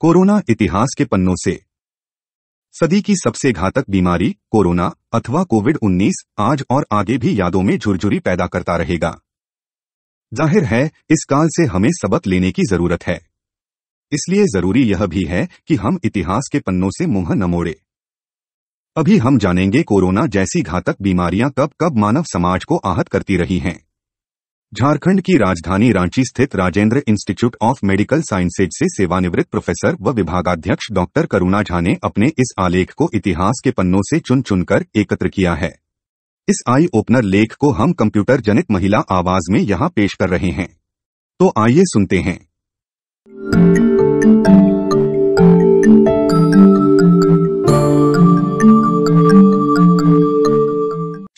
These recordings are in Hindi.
कोरोना इतिहास के पन्नों से सदी की सबसे घातक बीमारी कोरोना अथवा कोविड 19 आज और आगे भी यादों में झुरझुरी पैदा करता रहेगा जाहिर है इस काल से हमें सबक लेने की जरूरत है इसलिए जरूरी यह भी है कि हम इतिहास के पन्नों से मुंह न मोड़े अभी हम जानेंगे कोरोना जैसी घातक बीमारियां कब कब मानव समाज को आहत करती रही हैं झारखंड की राजधानी रांची स्थित Rajendra institute of medical sciences से सेवानिवृत्त प्रोफेसर व विभागाध्यक्ष डॉक्टर करुणा झा ने अपने इस आलेख को इतिहास के पन्नों से चुन चुनकर एकत्र किया है इस आई ओपनर लेख को हम कंप्यूटर जनित महिला आवाज में यहाँ पेश कर रहे हैं तो आइए सुनते हैं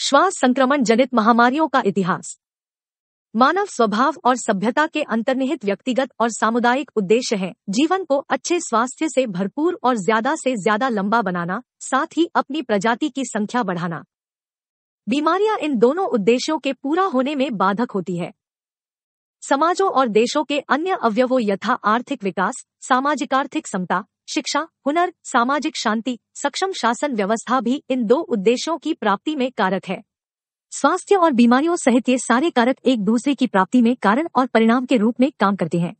श्वास संक्रमण जनित महामारियों का इतिहास मानव स्वभाव और सभ्यता के अंतर्निहित व्यक्तिगत और सामुदायिक उद्देश्य हैं जीवन को अच्छे स्वास्थ्य से भरपूर और ज्यादा से ज्यादा लंबा बनाना साथ ही अपनी प्रजाति की संख्या बढ़ाना बीमारियां इन दोनों उद्देश्यों के पूरा होने में बाधक होती है समाजों और देशों के अन्य अवयवों यथा आर्थिक विकास सामाजिक आर्थिक समता शिक्षा हुनर सामाजिक शांति सक्षम शासन व्यवस्था भी इन दो उद्देश्यों की प्राप्ति में कारक है स्वास्थ्य और बीमारियों सहित ये सारे कारक एक दूसरे की प्राप्ति में कारण और परिणाम के रूप में काम करते हैं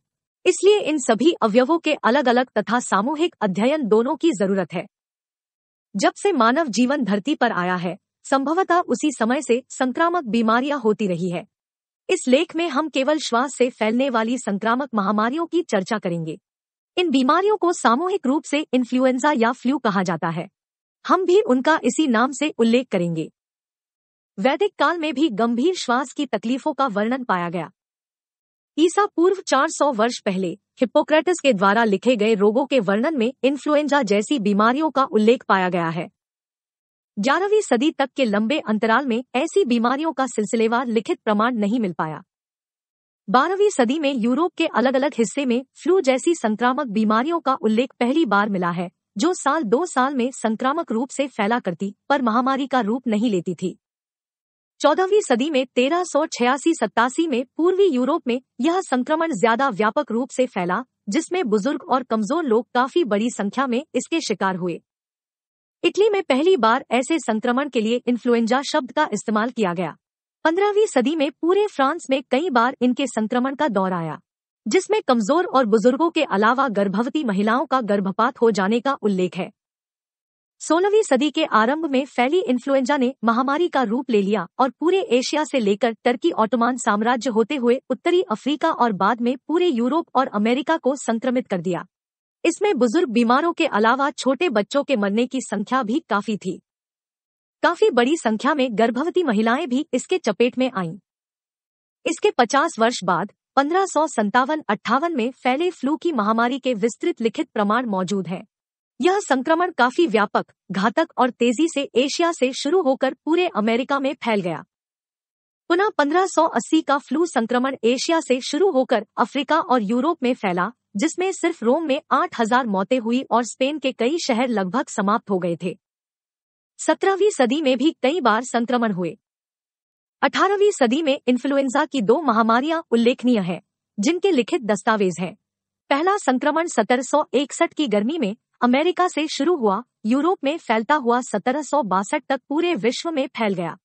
इसलिए इन सभी अवयवों के अलग अलग तथा सामूहिक अध्ययन दोनों की जरूरत है जब से मानव जीवन धरती पर आया है संभवतः उसी समय से संक्रामक बीमारियां होती रही है इस लेख में हम केवल श्वास से फैलने वाली संक्रामक महामारियों की चर्चा करेंगे इन बीमारियों को सामूहिक रूप से इन्फ्लुएंजा या फ्लू कहा जाता है हम भी उनका इसी नाम से उल्लेख करेंगे वैदिक काल में भी गंभीर श्वास की तकलीफों का वर्णन पाया गया ईसा पूर्व 400 वर्ष पहले हिपोक्रेटिस के द्वारा लिखे गए रोगों के वर्णन में इन्फ्लुएंजा जैसी बीमारियों का उल्लेख पाया गया है ग्यारहवीं सदी तक के लंबे अंतराल में ऐसी बीमारियों का सिलसिलेवार लिखित प्रमाण नहीं मिल पाया बारहवीं सदी में यूरोप के अलग अलग हिस्से में फ्लू जैसी संक्रामक बीमारियों का उल्लेख पहली बार मिला है जो साल दो साल में संक्रामक रूप से फैला करती पर महामारी का रूप नहीं लेती थी चौदहवीं सदी में तेरह सौ छियासी में पूर्वी यूरोप में यह संक्रमण ज्यादा व्यापक रूप से फैला जिसमें बुजुर्ग और कमजोर लोग काफी बड़ी संख्या में इसके शिकार हुए इटली में पहली बार ऐसे संक्रमण के लिए इन्फ्लुएंजा शब्द का इस्तेमाल किया गया पंद्रहवीं सदी में पूरे फ्रांस में कई बार इनके संक्रमण का दौर आया जिसमें कमजोर और बुजुर्गों के अलावा गर्भवती महिलाओं का गर्भपात हो जाने का उल्लेख है सोलहवीं सदी के आरंभ में फैली इन्फ्लुएंजा ने महामारी का रूप ले लिया और पूरे एशिया से लेकर टर्की ऑटोमान साम्राज्य होते हुए उत्तरी अफ्रीका और बाद में पूरे यूरोप और अमेरिका को संक्रमित कर दिया इसमें बुजुर्ग बीमारों के अलावा छोटे बच्चों के मरने की संख्या भी काफी थी काफी बड़ी संख्या में गर्भवती महिलाएं भी इसके चपेट में आईं इसके 50 वर्ष बाद पंद्रह सौ में फैले फ्लू की महामारी के विस्तृत लिखित प्रमाण मौजूद हैं यह संक्रमण काफी व्यापक घातक और तेजी से एशिया से शुरू होकर पूरे अमेरिका में फैल गया पुनः 1580 का फ्लू संक्रमण एशिया से शुरू होकर अफ्रीका और यूरोप में फैला जिसमें सिर्फ रोम में 8000 मौतें हुई और स्पेन के कई शहर लगभग समाप्त हो गए थे 17वीं सदी में भी कई बार संक्रमण हुए 18वीं सदी में इन्फ्लुएंजा की दो महामारियां उल्लेखनीय हैं जिनके लिखित दस्तावेज हैं पहला संक्रमण सत्रह की गर्मी में अमेरिका से शुरू हुआ यूरोप में फैलता हुआ सत्रह तक पूरे विश्व में फैल गया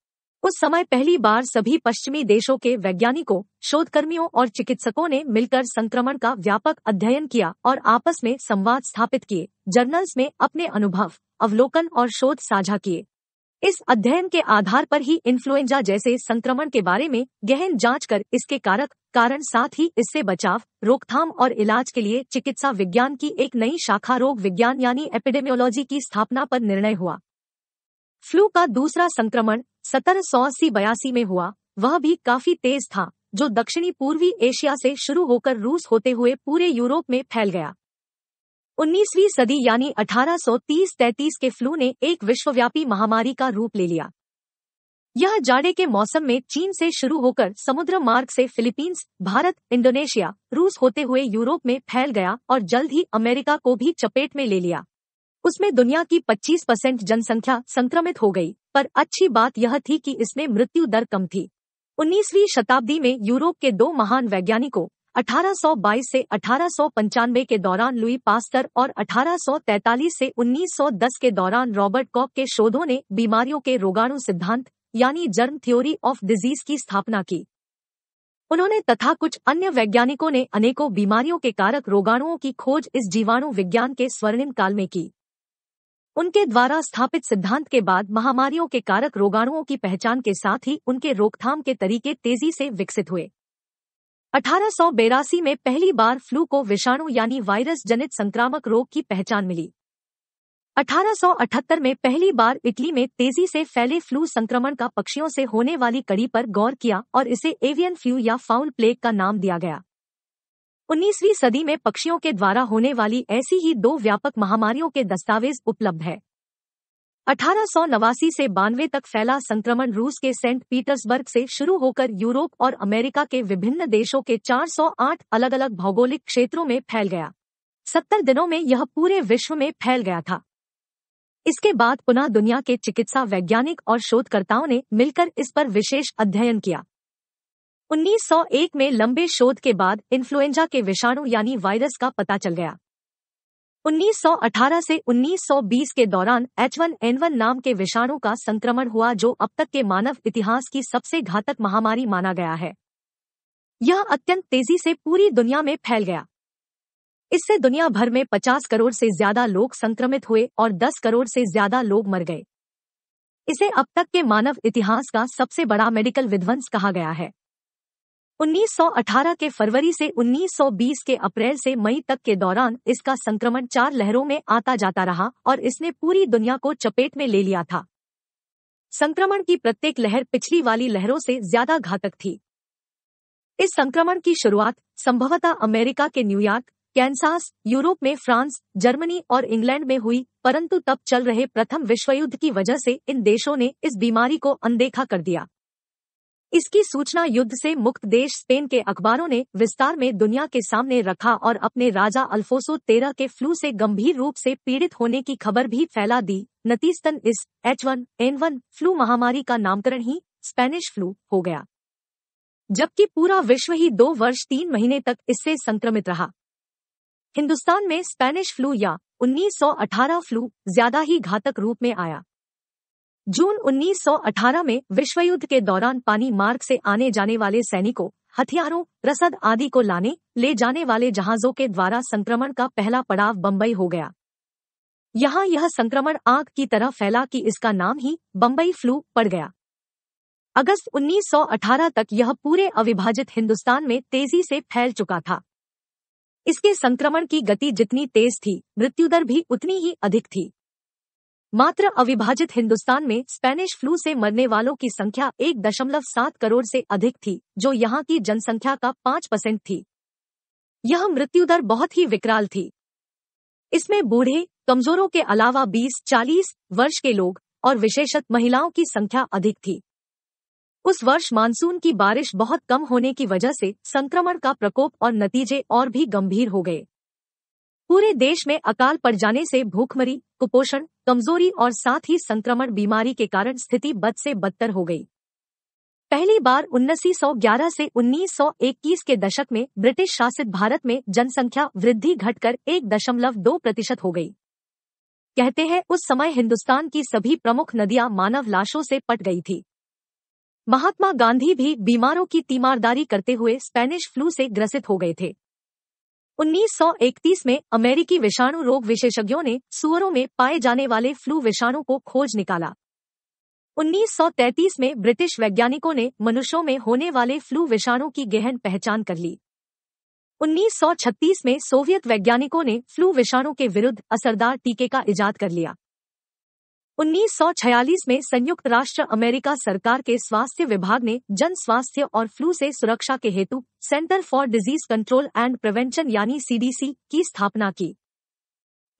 उस समय पहली बार सभी पश्चिमी देशों के वैज्ञानिकों शोधकर्मियों और चिकित्सकों ने मिलकर संक्रमण का व्यापक अध्ययन किया और आपस में संवाद स्थापित किए जर्नल्स में अपने अनुभव अवलोकन और शोध साझा किए इस अध्ययन के आधार पर ही इन्फ्लुएंजा जैसे संक्रमण के बारे में गहन जांच कर इसके कारक कारण साथ ही इससे बचाव रोकथाम और इलाज के लिए चिकित्सा विज्ञान की एक नई शाखा रोग विज्ञान यानी एपिडेमियोलॉजी की स्थापना पर निर्णय हुआ फ्लू का दूसरा संक्रमण सत्रह सौ बयासी में हुआ वह भी काफी तेज था जो दक्षिणी पूर्वी एशिया से शुरू होकर रूस होते हुए पूरे यूरोप में फैल गया 19वीं सदी यानी 1830-33 के फ्लू ने एक विश्वव्यापी महामारी का रूप ले लिया यह जाड़े के मौसम में चीन से शुरू होकर समुद्र मार्ग से फिलीपींस भारत इंडोनेशिया रूस होते हुए यूरोप में फैल गया और जल्द ही अमेरिका को भी चपेट में ले लिया उसमें दुनिया की 25 परसेंट जनसंख्या संक्रमित हो गई पर अच्छी बात यह थी कि इसमें मृत्यु दर कम थी 19वीं शताब्दी में यूरोप के दो महान वैज्ञानिकों 1822 से अठारह के दौरान लुई पास्तर और 1843 से 1910 के दौरान रॉबर्ट कॉक के शोधों ने बीमारियों के रोगाणु सिद्धांत यानी जर्म थ्योरी ऑफ डिजीज की स्थापना की उन्होंने तथा कुछ अन्य वैज्ञानिकों ने अनेकों बीमारियों के कारक रोगाणुओं की खोज इस जीवाणु विज्ञान के स्वर्णिम काल में की उनके द्वारा स्थापित सिद्धांत के बाद महामारियों के कारक रोगाणुओं की पहचान के साथ ही उनके रोकथाम के तरीके तेजी से विकसित हुए अठारह में पहली बार फ्लू को विषाणु यानी वायरस जनित संक्रामक रोग की पहचान मिली 1878 में पहली बार इटली में तेजी से फैले फ्लू संक्रमण का पक्षियों से होने वाली कड़ी पर गौर किया और इसे एवियन फ्लू या फाउल प्लेग का नाम दिया गया 19वीं सदी में पक्षियों के द्वारा होने वाली ऐसी ही दो व्यापक महामारियों के दस्तावेज उपलब्ध है अठारह से बानवे तक फैला संक्रमण रूस के सेंट पीटर्सबर्ग से शुरू होकर यूरोप और अमेरिका के विभिन्न देशों के 408 अलग अलग भौगोलिक क्षेत्रों में फैल गया सत्तर दिनों में यह पूरे विश्व में फैल गया था इसके बाद पुनः दुनिया के चिकित्सा वैज्ञानिक और शोधकर्ताओं ने मिलकर इस पर विशेष अध्ययन किया 1901 में लंबे शोध के बाद इन्फ्लुएंजा के विषाणु यानी वायरस का पता चल गया 1918 से 1920 के दौरान H1N1 नाम के विषाणु का संक्रमण हुआ जो अब तक के मानव इतिहास की सबसे घातक महामारी माना गया है यह अत्यंत तेजी से पूरी दुनिया में फैल गया इससे दुनिया भर में 50 करोड़ से ज्यादा लोग संक्रमित हुए और 10 करोड़ से ज्यादा लोग मर गए इसे अब तक के मानव इतिहास का सबसे बड़ा मेडिकल विध्वंस कहा गया है 1918 के फरवरी से 1920 के अप्रैल से मई तक के दौरान इसका संक्रमण चार लहरों में आता जाता रहा और इसने पूरी दुनिया को चपेट में ले लिया था संक्रमण की प्रत्येक लहर पिछली वाली लहरों से ज्यादा घातक थी इस संक्रमण की शुरुआत संभवतः अमेरिका के न्यूयॉर्क कैंसास यूरोप में फ्रांस जर्मनी और इंग्लैंड में हुई परंतु तब चल रहे प्रथम विश्व युद्ध की वजह से इन देशों ने इस बीमारी को अनदेखा कर दिया इसकी सूचना युद्ध से मुक्त देश स्पेन के अखबारों ने विस्तार में दुनिया के सामने रखा और अपने राजा अल्फोसो तेरह के फ्लू से गंभीर रूप से पीड़ित होने की खबर भी फैला दी नतीजतन इस H one N one flu महामारी का नामकरण ही स्पेनिश फ्लू हो गया जबकि पूरा विश्व ही दो वर्ष तीन महीने तक इससे संक्रमित रहा हिंदुस्तान में स्पेनिश फ्लू या 1918 फ्लू ज्यादा ही घातक रूप में आया जून 1918 में विश्व युद्ध के दौरान पानी मार्ग से आने जाने वाले सैनिकों हथियारों रसद आदि को लाने ले जाने वाले जहाजों के द्वारा संक्रमण का पहला पड़ाव बम्बई हो गया यहाँ यह संक्रमण आग की तरह फैला कि इसका नाम ही बम्बई फ्लू पड़ गया अगस्त 1918 तक यह पूरे अविभाजित हिंदुस्तान में तेजी से फैल चुका था इसके संक्रमण की गति जितनी तेज थी मृत्युदर भी उतनी ही अधिक थी मात्र अविभाजित हिंदुस्तान में स्पेनिश फ्लू से मरने वालों की संख्या एक दशमलव सात करोड़ से अधिक थी जो यहाँ की जनसंख्या का पांच परसेंट थी यह मृत्यु दर बहुत ही विकराल थी इसमें बूढ़े कमजोरों के अलावा 20-40 वर्ष के लोग और विशेषत महिलाओं की संख्या अधिक थी उस वर्ष मानसून की बारिश बहुत कम होने की वजह से संक्रमण का प्रकोप और नतीजे और भी गंभीर हो गए पूरे देश में अकाल पड़ जाने से भूखमरी कुपोषण कमजोरी और साथ ही संक्रमण बीमारी के कारण स्थिति बद से बदतर हो गई पहली बार 1911 से 1921 के दशक में ब्रिटिश शासित भारत में जनसंख्या वृद्धि घटकर एक दशमलव दो प्रतिशत हो गई कहते हैं उस समय हिंदुस्तान की सभी प्रमुख नदियां मानव लाशों से पट गई थी महात्मा गांधी भी बीमारों की तीमारदारी करते हुए स्पेनिश फ्लू से ग्रसित हो गए थे 1931 में अमेरिकी विषाणु रोग विशेषज्ञों ने सुअरों में पाए जाने वाले फ्लू विषाणु को खोज निकाला 1933 में ब्रिटिश वैज्ञानिकों ने मनुष्यों में होने वाले फ्लू विषाणु की गहन पहचान कर ली 1936 में सोवियत वैज्ञानिकों ने फ्लू विषाणु के विरुद्ध असरदार टीके का इजाद कर लिया 1946 में संयुक्त राष्ट्र अमेरिका सरकार के स्वास्थ्य विभाग ने जन स्वास्थ्य और फ्लू से सुरक्षा के हेतु centre for disease control and prevention यानी सीडीसी की स्थापना की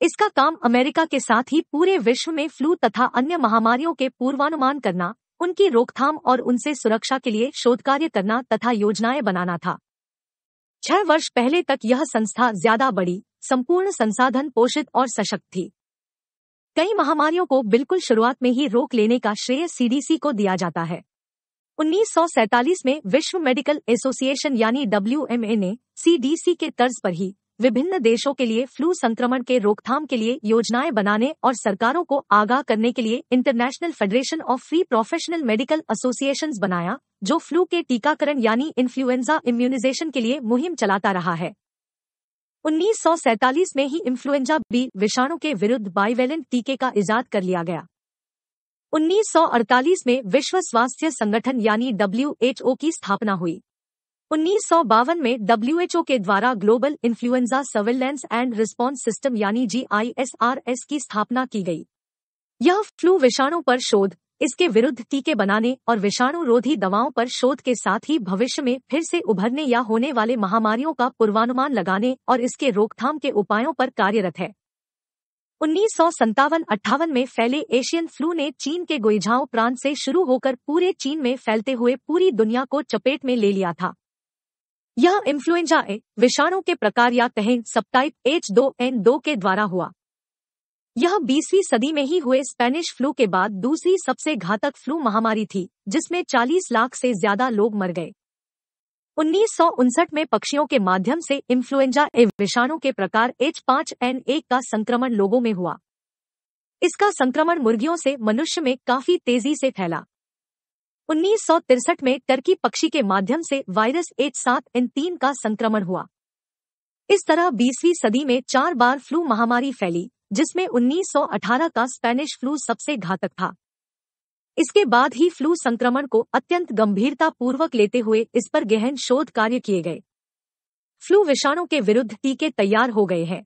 इसका काम अमेरिका के साथ ही पूरे विश्व में फ्लू तथा अन्य महामारियों के पूर्वानुमान करना उनकी रोकथाम और उनसे सुरक्षा के लिए शोध कार्य करना तथा योजनाएं बनाना था छह वर्ष पहले तक यह संस्था ज्यादा बड़ी संपूर्ण संसाधन पोषित और सशक्त थी कई महामारियों को बिल्कुल शुरुआत में ही रोक लेने का श्रेय सीडीसी को दिया जाता है 1947 में विश्व मेडिकल एसोसिएशन यानी डब्ल्यू ने सीडीसी के तर्ज पर ही विभिन्न देशों के लिए फ्लू संक्रमण के रोकथाम के लिए योजनाएं बनाने और सरकारों को आगाह करने के लिए international federation of free professional medical association बनाया जो फ्लू के टीकाकरण यानी इन्फ्लुएंजा इम्यूनाइजेशन के लिए मुहिम चलाता रहा है 1947 में ही इन्फ्लुएंजा बी विषाणु के विरुद्ध बाइवेलेंट टीके का इजाद कर लिया गया 1948 में विश्व स्वास्थ्य संगठन यानी डब्ल्यू की स्थापना हुई उन्नीस में डब्ल्यू के द्वारा global influenza surveillance and response system यानी जी की स्थापना की गई यह फ्लू विषाणु पर शोध इसके विरुद्ध टीके बनाने और विषाणु रोधी दवाओं पर शोध के साथ ही भविष्य में फिर से उभरने या होने वाले महामारियों का पूर्वानुमान लगाने और इसके रोकथाम के उपायों पर कार्यरत है उन्नीस सौ अट्ठावन में फैले एशियन फ्लू ने चीन के गोईझाओ प्रांत से शुरू होकर पूरे चीन में फैलते हुए पूरी दुनिया को चपेट में ले लिया था यह इन्फ्लुएंजा ए विषाणु के प्रकार या कहें सप्टाइप एच दो एन दो के द्वारा हुआ यह 20वीं सदी में ही हुए स्पेनिश फ्लू के बाद दूसरी सबसे घातक फ्लू महामारी थी जिसमें 40 लाख से ज्यादा लोग मर गए उन्नीस में पक्षियों के माध्यम से इन्फ्लुएंजा ए विषाणु के प्रकार एच पांच एन एक का संक्रमण लोगों में हुआ इसका संक्रमण मुर्गियों से मनुष्य में काफी तेजी से फैला उन्नीस में टर्की पक्षी के माध्यम से वायरस एच सात एन तीन का संक्रमण हुआ इस तरह 20वीं सदी में चार बार फ्लू महामारी फैली जिसमें 1918 का स्पेनिश फ्लू सबसे घातक था इसके बाद ही फ्लू संक्रमण को अत्यंत गंभीरता पूर्वक लेते हुए इस पर गहन शोध कार्य किए गए फ्लू विषाणु के विरुद्ध टीके तैयार हो गए हैं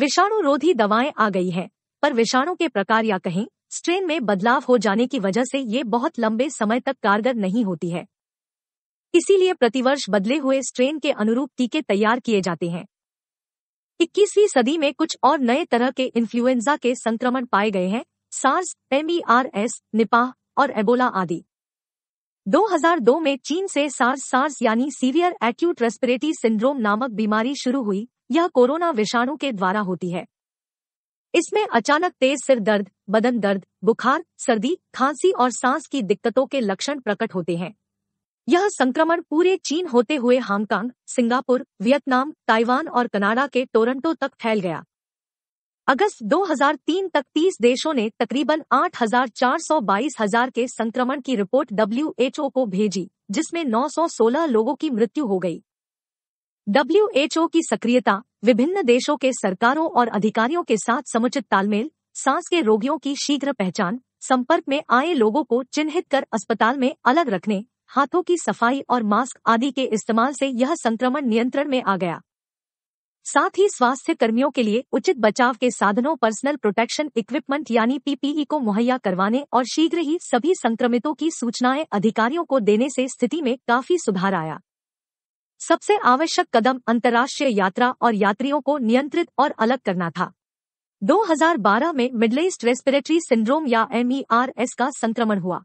विषाणु रोधी दवाएं आ गई हैं पर विषाणु के प्रकार या कहीं स्ट्रेन में बदलाव हो जाने की वजह से ये बहुत लंबे समय तक कारगर नहीं होती है इसीलिए प्रतिवर्ष बदले हुए स्ट्रेन के अनुरूप टीके तैयार किए जाते हैं इक्कीसवीं सदी में कुछ और नए तरह के इन्फ्लुएंजा के संक्रमण पाए गए हैं सार्स एस निपाह और एबोला आदि 2002 में चीन से सार्स सार्स यानी सीवियर एक्यूट रेस्पिरेटरी सिंड्रोम नामक बीमारी शुरू हुई यह कोरोना विषाणु के द्वारा होती है इसमें अचानक तेज सिर दर्द बदन दर्द बुखार सर्दी खांसी और सांस की दिक्कतों के लक्षण प्रकट होते हैं यह संक्रमण पूरे चीन होते हुए हांगकांग सिंगापुर वियतनाम ताइवान और कनाडा के टोरंटो तक फैल गया अगस्त 2003 तक 30 देशों ने तकरीबन आठ हजार के संक्रमण की रिपोर्ट डब्ल्यूएचओ को भेजी जिसमें 916 लोगों की मृत्यु हो गई डब्ल्यूएचओ की सक्रियता विभिन्न देशों के सरकारों और अधिकारियों के साथ समुचित तालमेल सांस के रोगियों की शीघ्र पहचान संपर्क में आए लोगों को चिन्हित कर अस्पताल में अलग रखने हाथों की सफाई और मास्क आदि के इस्तेमाल से यह संक्रमण नियंत्रण में आ गया साथ ही स्वास्थ्य कर्मियों के लिए उचित बचाव के साधनों पर्सनल प्रोटेक्शन इक्विपमेंट यानी पीपीई e को मुहैया करवाने और शीघ्र ही सभी संक्रमितों की सूचनाएं अधिकारियों को देने से स्थिति में काफी सुधार आया सबसे आवश्यक कदम अंतर्राष्ट्रीय यात्रा और यात्रियों को नियंत्रित और अलग करना था 2012 में मिडल ईस्ट रेस्पिरेटरी सिंड्रोम या एमईआरएस e का संक्रमण हुआ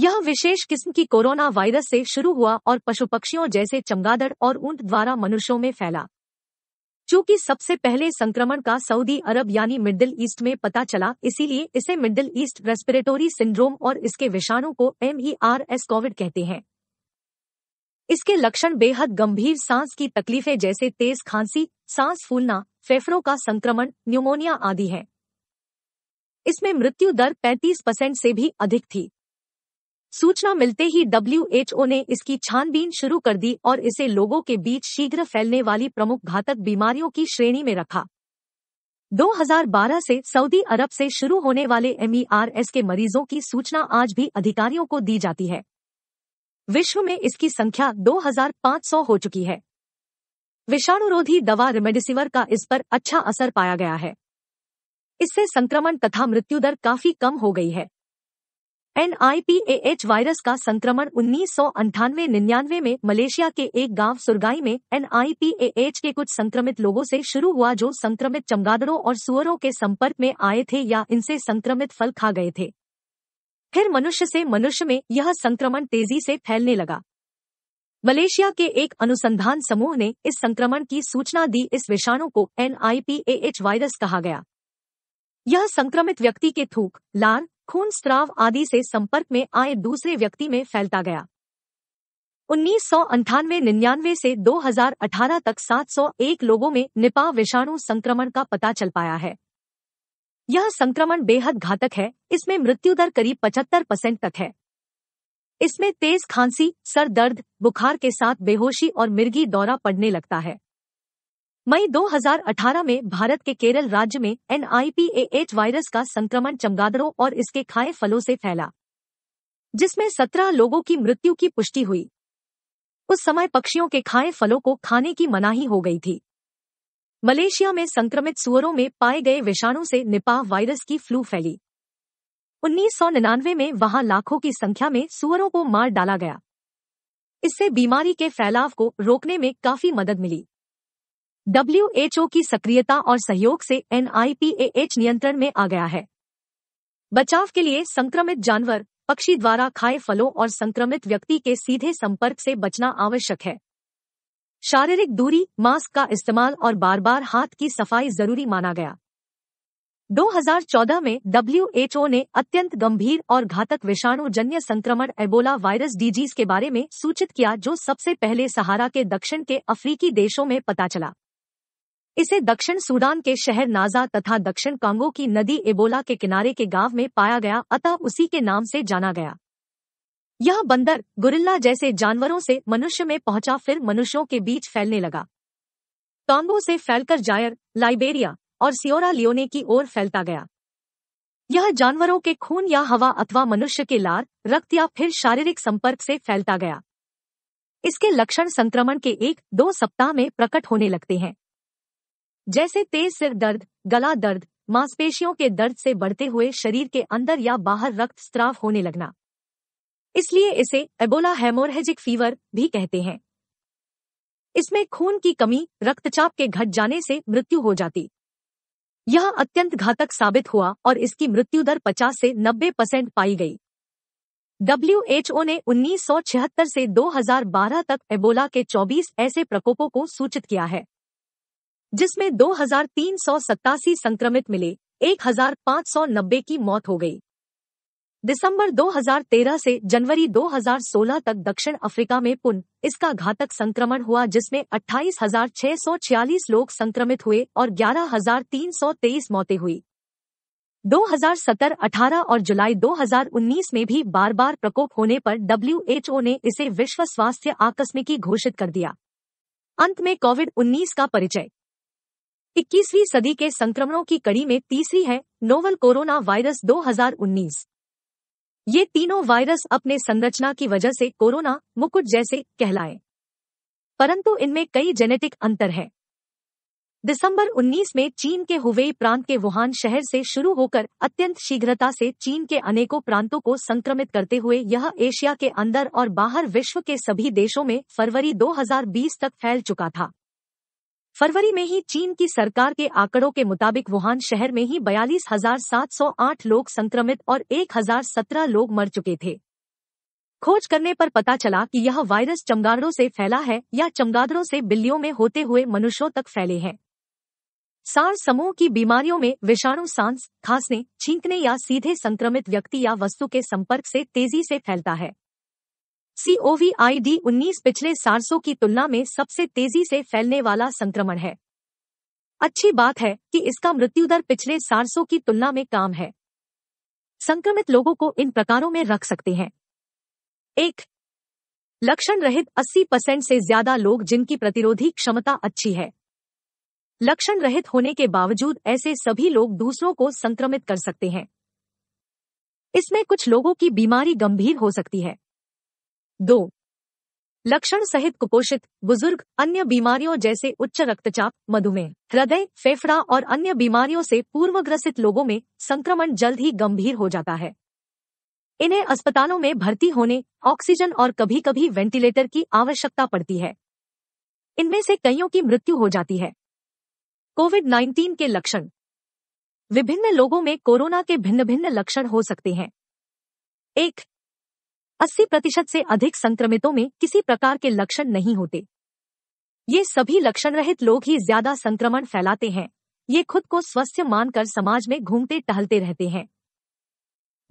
यह विशेष किस्म की कोरोना वायरस से शुरू हुआ और पशु पक्षियों जैसे चमगादड़ और ऊंट द्वारा मनुष्यों में फैला चूंकि सबसे पहले संक्रमण का सऊदी अरब यानी मिडिल ईस्ट में पता चला इसीलिए इसे मिडिल ईस्ट रेस्पिरेटोरी सिंड्रोम और इसके विषाणु को M E R S COVID कहते हैं इसके लक्षण बेहद गंभीर सांस की तकलीफें जैसे तेज खांसी सांस फूलना फेफड़ों का संक्रमण न्यूमोनिया आदि है इसमें मृत्यु दर 35 परसेंट से भी अधिक थी सूचना मिलते ही डब्ल्यूएचओ ने इसकी छानबीन शुरू कर दी और इसे लोगों के बीच शीघ्र फैलने वाली प्रमुख घातक बीमारियों की श्रेणी में रखा 2012 से सऊदी अरब से शुरू होने वाले एमईआरएस e के मरीजों की सूचना आज भी अधिकारियों को दी जाती है विश्व में इसकी संख्या 2500 हो चुकी है विषाणुरोधी दवा रेमडेसिविर का इस पर अच्छा असर पाया गया है इससे संक्रमण तथा मृत्यु दर काफी कम हो गई है एन वायरस का संक्रमण उन्नीस सौ अंठानवे निन्यानवे में मलेशिया के एक गांव सुरगाई में एन के कुछ संक्रमित लोगों से शुरू हुआ जो संक्रमित चमगादड़ों और सुअरों के संपर्क में आए थे या इनसे संक्रमित फल खा गए थे फिर मनुष्य से मनुष्य में यह संक्रमण तेजी से फैलने लगा मलेशिया के एक अनुसंधान समूह ने इस संक्रमण की सूचना दी इस विषाणु को एन वायरस कहा गया यह संक्रमित व्यक्ति के थूक लार खून स्त्राव आदि से संपर्क में आए दूसरे व्यक्ति में फैलता गया उन्नीस सौ अंठानवे निन्यानवे से 2018 तक 701 लोगों में निपा विषाणु संक्रमण का पता चल पाया है यह संक्रमण बेहद घातक है इसमें मृत्यु दर करीब 75 परसेंट तक है इसमें तेज खांसी सर दर्द बुखार के साथ बेहोशी और मिर्गी दौरा पड़ने लगता है मई 2018 में भारत के केरल राज्य में एन वायरस का संक्रमण चमगादड़ों और इसके खाए फलों से फैला जिसमें 17 लोगों की मृत्यु की पुष्टि हुई उस समय पक्षियों के खाए फलों को खाने की मनाही हो गई थी मलेशिया में संक्रमित सुअरों में पाए गए विषाणु से निपाह वायरस की फ्लू फैली उन्नीस में वहां लाखों की संख्या में सुअरों को मार डाला गया इससे बीमारी के फैलाव को रोकने में काफी मदद मिली डब्ल्यूएचओ की सक्रियता और सहयोग से एनआईपीएएच नियंत्रण में आ गया है बचाव के लिए संक्रमित जानवर पक्षी द्वारा खाए फलों और संक्रमित व्यक्ति के सीधे संपर्क से बचना आवश्यक है शारीरिक दूरी मास्क का इस्तेमाल और बार बार हाथ की सफाई जरूरी माना गया 2014 में डब्ल्यू ने अत्यंत गंभीर और घातक विषाणु जन्य संक्रमण एबोला वायरस डिजीज के बारे में सूचित किया जो सबसे पहले सहारा के दक्षिण के अफ्रीकी देशों में पता चला इसे दक्षिण सूडान के शहर नाजा तथा दक्षिण कांगो की नदी एबोला के किनारे के गांव में पाया गया अतः उसी के नाम से जाना गया यह बंदर गुरिल्ला जैसे जानवरों से मनुष्य में पहुंचा फिर मनुष्यों के बीच फैलने लगा कांगो से फैलकर जायर लाइबेरिया और सियोरा लियोने की ओर फैलता गया यह जानवरों के खून या हवा अथवा मनुष्य के लार रक्त या फिर शारीरिक संपर्क से फैलता गया इसके लक्षण संक्रमण के एक दो सप्ताह में प्रकट होने लगते हैं जैसे तेज सिर दर्द गला दर्द मांसपेशियों के दर्द से बढ़ते हुए शरीर के अंदर या बाहर रक्त स्त्राव होने लगना इसलिए इसे एबोला हेमोरहेजिक फीवर भी कहते हैं इसमें खून की कमी रक्तचाप के घट जाने से मृत्यु हो जाती यह अत्यंत घातक साबित हुआ और इसकी मृत्यु दर 50 से 90 परसेंट पाई गई डब्ल्यू ने 1976 से 2012 तक एबोला के 24 ऐसे प्रकोपों को सूचित किया है जिसमें दो संक्रमित मिले एक की मौत हो गई दिसंबर 2013 से जनवरी 2016 तक दक्षिण अफ्रीका में पुनः इसका घातक संक्रमण हुआ जिसमें 28,646 लोग संक्रमित हुए और 11,323 मौतें हुई 2017-18 और जुलाई 2019 में भी बार बार प्रकोप होने पर डब्ल्यूएचओ ने इसे विश्व स्वास्थ्य आकस्मिकी घोषित कर दिया अंत में कोविड 19 का परिचय इक्कीसवीं सदी के संक्रमणों की कड़ी में तीसरी है नोवल कोरोना वायरस 2019। ये तीनों वायरस अपने संरचना की वजह से कोरोना मुकुट जैसे कहलाए परंतु इनमें कई जेनेटिक अंतर है दिसंबर 19 में चीन के हुवेई प्रांत के वुहान शहर से शुरू होकर अत्यंत शीघ्रता से चीन के अनेकों प्रांतों को संक्रमित करते हुए यह एशिया के अंदर और बाहर विश्व के सभी देशों में फरवरी 2020 तक फैल चुका था फरवरी में ही चीन की सरकार के आंकड़ों के मुताबिक वुहान शहर में ही बयालीस लोग संक्रमित और 1017 लोग मर चुके थे खोज करने पर पता चला कि यह वायरस चमगादड़ों से फैला है या चमगादड़ों से बिल्लियों में होते हुए मनुष्यों तक फैले हैं सार समूह की बीमारियों में विषाणु सांस खांसने छींकने या सीधे संक्रमित व्यक्ति या वस्तु के संपर्क से तेजी से फैलता है सीओवीआईडी 19 पिछले सार्सों की तुलना में सबसे तेजी से फैलने वाला संक्रमण है अच्छी बात है कि इसका मृत्यु दर पिछले सारसों की तुलना में कम है संक्रमित लोगों को इन प्रकारों में रख सकते हैं एक लक्षण रहित 80 परसेंट से ज्यादा लोग जिनकी प्रतिरोधी क्षमता अच्छी है लक्षण रहित होने के बावजूद ऐसे सभी लोग दूसरों को संक्रमित कर सकते हैं इसमें कुछ लोगों की बीमारी गंभीर हो सकती है दो लक्षण सहित कुपोषित बुजुर्ग अन्य बीमारियों जैसे उच्च रक्तचाप मधुमेह हृदय फेफड़ा और अन्य बीमारियों से पूर्वग्रसित लोगों में संक्रमण जल्द ही गंभीर हो जाता है इन्हें अस्पतालों में भर्ती होने ऑक्सीजन और कभी कभी वेंटिलेटर की आवश्यकता पड़ती है इनमें से कईयों की मृत्यु हो जाती है कोविड 19 के लक्षण विभिन्न लोगों में कोरोना के भिन्न भिन्न लक्षण हो सकते हैं एक अस्सी प्रतिशत से अधिक संक्रमितों में किसी प्रकार के लक्षण नहीं होते ये सभी लक्षण रहित लोग ही ज्यादा संक्रमण फैलाते हैं ये खुद को स्वस्थ मानकर समाज में घूमते टहलते रहते हैं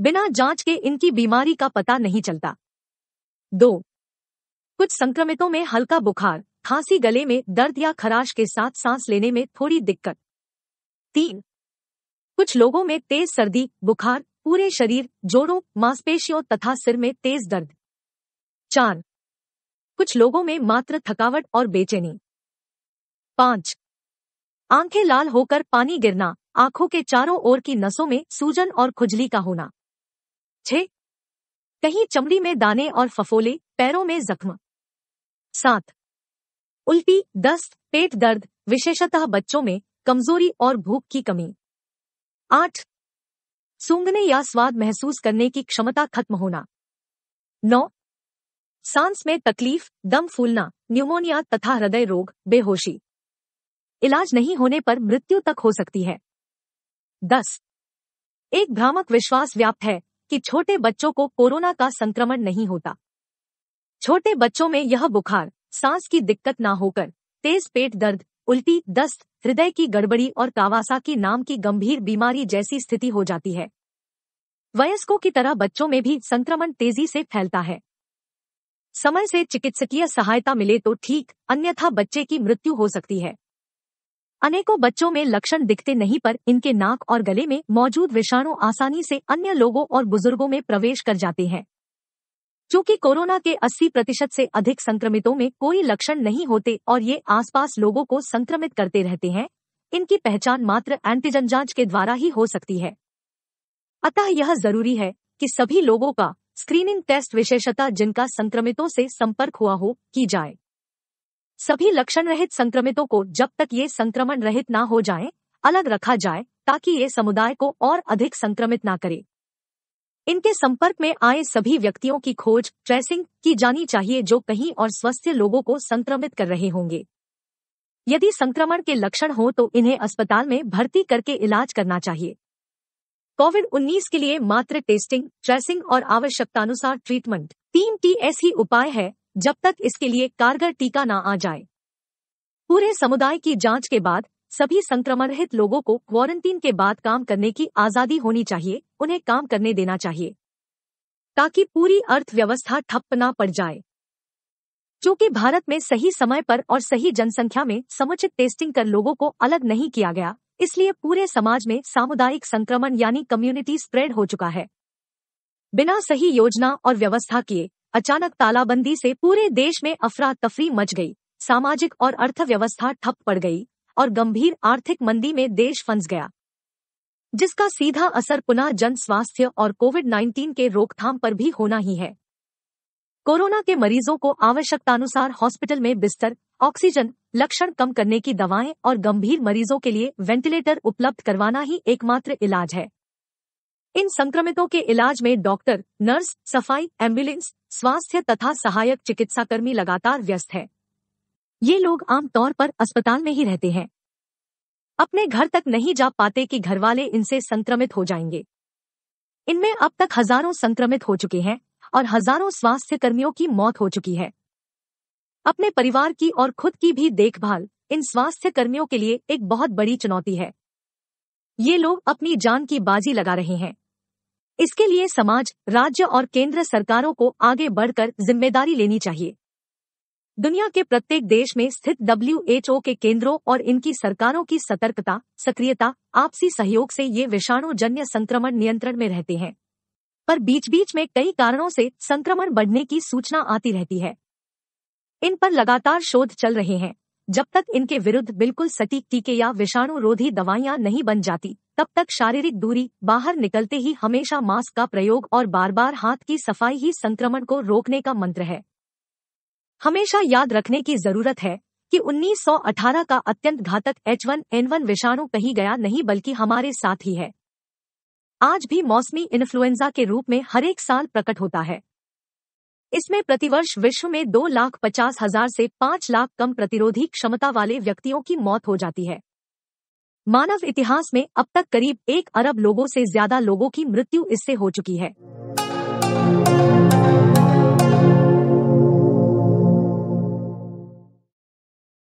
बिना जांच के इनकी बीमारी का पता नहीं चलता दो कुछ संक्रमितों में हल्का बुखार खांसी गले में दर्द या खराश के साथ सांस लेने में थोड़ी दिक्कत तीन कुछ लोगों में तेज सर्दी बुखार पूरे शरीर जोड़ों मांसपेशियों तथा सिर में तेज दर्द चार कुछ लोगों में मात्र थकावट और बेचैनी पांच आंखें लाल होकर पानी गिरना आंखों के चारों ओर की नसों में सूजन और खुजली का होना छह कहीं चमड़ी में दाने और फफोले पैरों में जख्म सात उल्टी दस्त पेट दर्द विशेषतः बच्चों में कमजोरी और भूख की कमी आठ सूंघने या स्वाद महसूस करने की क्षमता खत्म होना नौ सांस में तकलीफ दम फूलना न्यूमोनिया तथा हृदय रोग बेहोशी इलाज नहीं होने पर मृत्यु तक हो सकती है दस एक भ्रामक विश्वास व्याप्त है कि छोटे बच्चों को कोरोना का संक्रमण नहीं होता छोटे बच्चों में यह बुखार सांस की दिक्कत ना होकर तेज पेट दर्द उल्टी दस्त हृदय की गड़बड़ी और कावासा की नाम की गंभीर बीमारी जैसी स्थिति हो जाती है वयस्कों की तरह बच्चों में भी संक्रमण तेजी से फैलता है समय से चिकित्सकीय सहायता मिले तो ठीक अन्यथा बच्चे की मृत्यु हो सकती है अनेकों बच्चों में लक्षण दिखते नहीं पर इनके नाक और गले में मौजूद विषाणु आसानी से अन्य लोगों और बुजुर्गों में प्रवेश कर जाते हैं चूंकि कोरोना के 80 प्रतिशत से अधिक संक्रमितों में कोई लक्षण नहीं होते और ये आसपास लोगों को संक्रमित करते रहते हैं इनकी पहचान मात्र एंटीजन जांच के द्वारा ही हो सकती है अतः यह जरूरी है कि सभी लोगों का स्क्रीनिंग टेस्ट विशेषता जिनका संक्रमितों से संपर्क हुआ हो की जाए सभी लक्षण रहित संक्रमितों को जब तक ये संक्रमण रहित ना हो जाए अलग रखा जाए ताकि ये समुदाय को और अधिक संक्रमित ना करे इनके संपर्क में आए सभी व्यक्तियों की खोज ट्रेसिंग की जानी चाहिए जो कहीं और स्वस्थ लोगों को संक्रमित कर रहे होंगे यदि संक्रमण के लक्षण हो तो इन्हें अस्पताल में भर्ती करके इलाज करना चाहिए कोविड 19 के लिए मात्र टेस्टिंग ट्रेसिंग और आवश्यकतानुसार ट्रीटमेंट तीन टी एस ही उपाय है जब तक इसके लिए कारगर टीका न आ जाए पूरे समुदाय की जांच के बाद सभी संक्रमण रहित लोगों को क्वारंटीन के बाद काम करने की आजादी होनी चाहिए उन्हें काम करने देना चाहिए ताकि पूरी अर्थव्यवस्था ठप न पड़ जाए चूंकि भारत में सही समय पर और सही जनसंख्या में समुचित टेस्टिंग कर लोगों को अलग नहीं किया गया इसलिए पूरे समाज में सामुदायिक संक्रमण यानी कम्युनिटी स्प्रेड हो चुका है बिना सही योजना और व्यवस्था किए अचानक तालाबंदी से पूरे देश में अफरा तफरी मच गई सामाजिक और अर्थव्यवस्था ठप पड़ गई और गंभीर आर्थिक मंदी में देश फंस गया जिसका सीधा असर पुनः जन स्वास्थ्य और कोविड 19 के रोकथाम पर भी होना ही है कोरोना के मरीजों को आवश्यकतानुसार हॉस्पिटल में बिस्तर ऑक्सीजन लक्षण कम करने की दवाएं और गंभीर मरीजों के लिए वेंटिलेटर उपलब्ध करवाना ही एकमात्र इलाज है इन संक्रमितों के इलाज में डॉक्टर नर्स सफाई एम्बुलेंस स्वास्थ्य तथा सहायक चिकित्साकर्मी लगातार व्यस्त हैं ये लोग आमतौर पर अस्पताल में ही रहते हैं अपने घर तक नहीं जा पाते कि घरवाले इनसे संक्रमित हो जाएंगे इनमें अब तक हजारों संक्रमित हो चुके हैं और हजारों स्वास्थ्य कर्मियों की मौत हो चुकी है अपने परिवार की और खुद की भी देखभाल इन स्वास्थ्य कर्मियों के लिए एक बहुत बड़ी चुनौती है ये लोग अपनी जान की बाजी लगा रहे हैं इसके लिए समाज राज्य और केंद्र सरकारों को आगे बढ़कर जिम्मेदारी लेनी चाहिए दुनिया के प्रत्येक देश में स्थित डब्ल्यू के केंद्रों और इनकी सरकारों की सतर्कता सक्रियता आपसी सहयोग से ये विषाणुजन्य संक्रमण नियंत्रण में रहते हैं पर बीच बीच में कई कारणों से संक्रमण बढ़ने की सूचना आती रहती है इन पर लगातार शोध चल रहे हैं जब तक इनके विरुद्ध बिल्कुल सटीक टीके या विषाणु रोधी दवाइयां नहीं बन जाती तब तक शारीरिक दूरी बाहर निकलते ही हमेशा मास्क का प्रयोग और बार बार हाथ की सफाई ही संक्रमण को रोकने का मंत्र है हमेशा याद रखने की जरूरत है कि 1918 का अत्यंत घातक H1N1 विषाणु कहीं गया नहीं बल्कि हमारे साथ ही है आज भी मौसमी इन्फ्लुएंजा के रूप में हर एक साल प्रकट होता है इसमें प्रतिवर्ष विश्व में दो लाख पचास हजार से पांच लाख कम प्रतिरोधी क्षमता वाले व्यक्तियों की मौत हो जाती है मानव इतिहास में अब तक करीब एक अरब लोगों से ज्यादा लोगों की मृत्यु इससे हो चुकी है